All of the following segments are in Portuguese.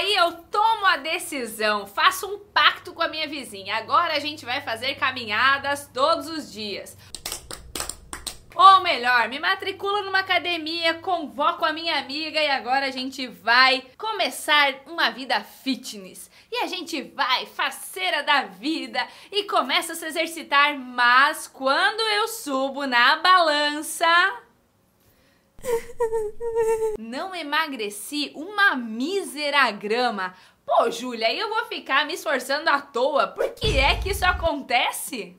aí eu tomo a decisão, faço um pacto com a minha vizinha. Agora a gente vai fazer caminhadas todos os dias. Ou melhor, me matriculo numa academia, convoco a minha amiga e agora a gente vai começar uma vida fitness. E a gente vai, faceira da vida, e começa a se exercitar, mas quando eu subo na balança. Não emagreci uma mísera grama. Pô, Júlia, eu vou ficar me esforçando à toa. Por que é que isso acontece?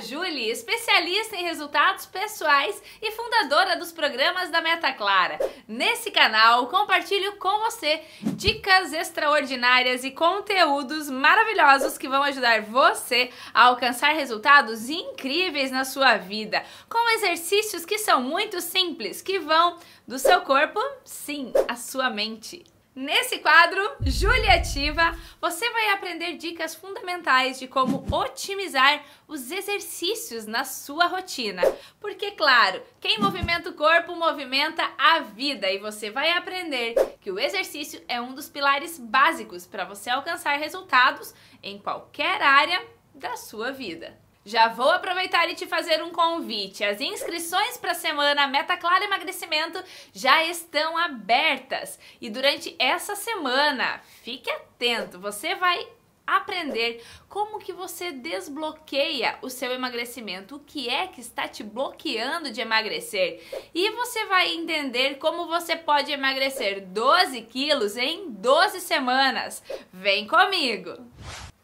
Julie, especialista em resultados pessoais e fundadora dos programas da Meta Clara. Nesse canal, compartilho com você dicas extraordinárias e conteúdos maravilhosos que vão ajudar você a alcançar resultados incríveis na sua vida, com exercícios que são muito simples, que vão do seu corpo, sim, à sua mente. Nesse quadro, Juliativa, você vai aprender dicas fundamentais de como otimizar os exercícios na sua rotina. Porque, claro, quem movimenta o corpo movimenta a vida e você vai aprender que o exercício é um dos pilares básicos para você alcançar resultados em qualquer área da sua vida. Já vou aproveitar e te fazer um convite. As inscrições para a semana Meta Clara Emagrecimento já estão abertas. E durante essa semana, fique atento, você vai aprender como que você desbloqueia o seu emagrecimento, o que é que está te bloqueando de emagrecer. E você vai entender como você pode emagrecer 12 quilos em 12 semanas. Vem comigo!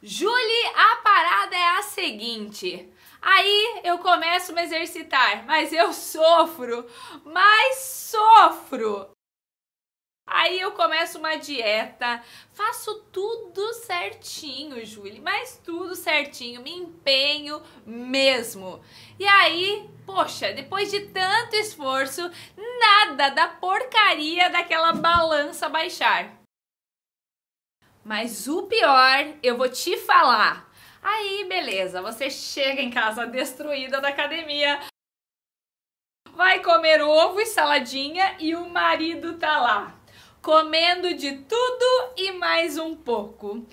Julie, a parada é a seguinte. Aí eu começo a me exercitar, mas eu sofro, mas sofro. Aí eu começo uma dieta, faço tudo certinho, Julie, mas tudo certinho, me empenho mesmo. E aí, poxa, depois de tanto esforço, nada da porcaria daquela balança baixar. Mas o pior, eu vou te falar. Aí, beleza, você chega em casa destruída da academia, vai comer ovo e saladinha e o marido tá lá, comendo de tudo e mais um pouco.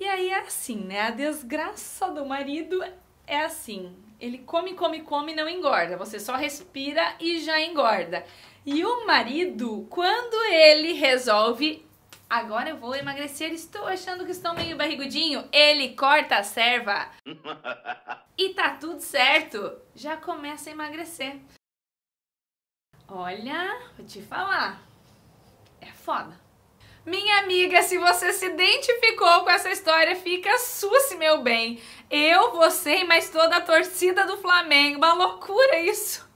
e aí é assim, né? A desgraça do marido é assim. Ele come, come, come e não engorda. Você só respira e já engorda. E o marido, quando ele resolve agora eu vou emagrecer, estou achando que estou meio barrigudinho. Ele corta a serva. e tá tudo certo. Já começa a emagrecer. Olha, vou te falar. É foda. Minha amiga, se você se identificou com essa história, fica susse, meu bem. Eu, você e mais toda a torcida do Flamengo. Uma loucura isso.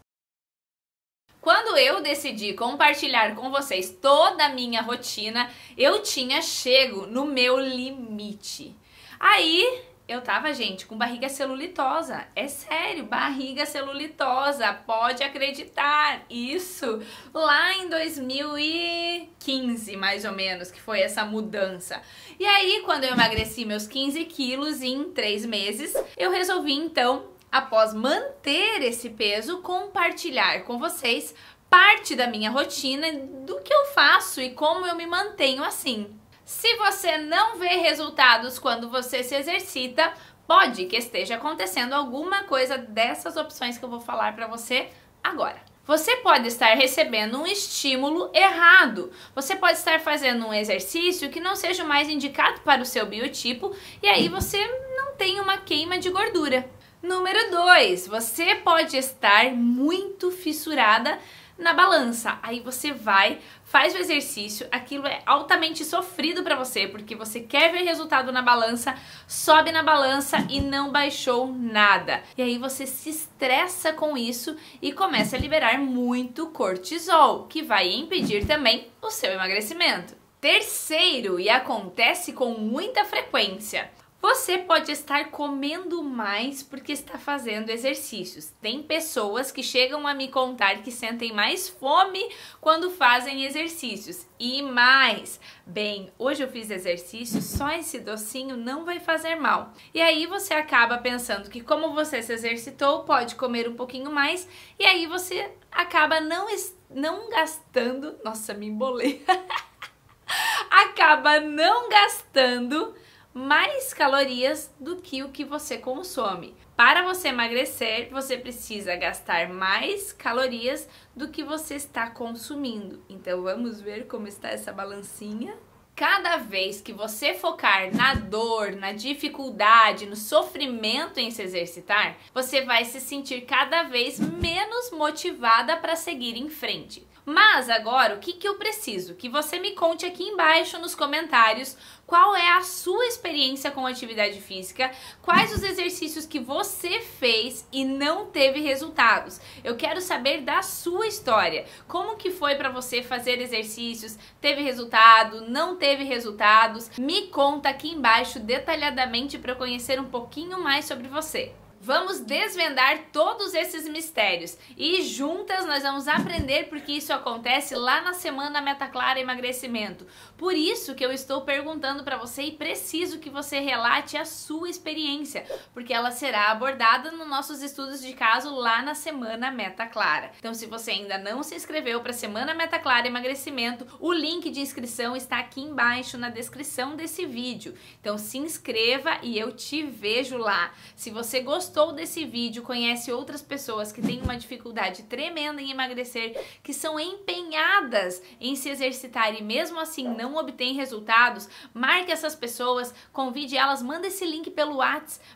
Quando eu decidi compartilhar com vocês toda a minha rotina, eu tinha chego no meu limite. Aí eu tava, gente, com barriga celulitosa. É sério, barriga celulitosa. Pode acreditar. Isso lá em 2015, mais ou menos, que foi essa mudança. E aí, quando eu emagreci meus 15 quilos em três meses, eu resolvi então após manter esse peso, compartilhar com vocês parte da minha rotina, do que eu faço e como eu me mantenho assim. Se você não vê resultados quando você se exercita, pode que esteja acontecendo alguma coisa dessas opções que eu vou falar para você agora. Você pode estar recebendo um estímulo errado. Você pode estar fazendo um exercício que não seja mais indicado para o seu biotipo e aí você não tem uma queima de gordura. Número 2, você pode estar muito fissurada na balança. Aí você vai, faz o exercício, aquilo é altamente sofrido para você, porque você quer ver resultado na balança, sobe na balança e não baixou nada. E aí você se estressa com isso e começa a liberar muito cortisol, que vai impedir também o seu emagrecimento. Terceiro, e acontece com muita frequência, você pode estar comendo mais porque está fazendo exercícios. Tem pessoas que chegam a me contar que sentem mais fome quando fazem exercícios. E mais, bem, hoje eu fiz exercício, só esse docinho não vai fazer mal. E aí você acaba pensando que como você se exercitou, pode comer um pouquinho mais e aí você acaba não não gastando, nossa, me embolei. acaba não gastando mais calorias do que o que você consome. Para você emagrecer, você precisa gastar mais calorias do que você está consumindo. Então vamos ver como está essa balancinha. Cada vez que você focar na dor, na dificuldade, no sofrimento em se exercitar, você vai se sentir cada vez menos motivada para seguir em frente. Mas agora, o que, que eu preciso? Que você me conte aqui embaixo nos comentários qual é a sua experiência com atividade física, quais os exercícios que você fez e não teve resultados. Eu quero saber da sua história. Como que foi para você fazer exercícios? Teve resultado? Não teve resultados? Me conta aqui embaixo detalhadamente para eu conhecer um pouquinho mais sobre você. Vamos desvendar todos esses mistérios e juntas nós vamos aprender porque isso acontece lá na semana Meta Clara Emagrecimento. Por isso que eu estou perguntando para você e preciso que você relate a sua experiência, porque ela será abordada nos nossos estudos de caso lá na semana Meta Clara. Então, se você ainda não se inscreveu para a semana Meta Clara Emagrecimento, o link de inscrição está aqui embaixo na descrição desse vídeo. Então, se inscreva e eu te vejo lá. Se você gostou gostou desse vídeo, conhece outras pessoas que têm uma dificuldade tremenda em emagrecer, que são empenhadas em se exercitar e mesmo assim não obtêm resultados, marque essas pessoas, convide elas, manda esse link pelo WhatsApp,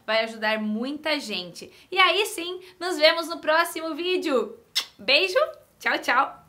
vai ajudar muita gente. E aí sim, nos vemos no próximo vídeo. Beijo, tchau, tchau!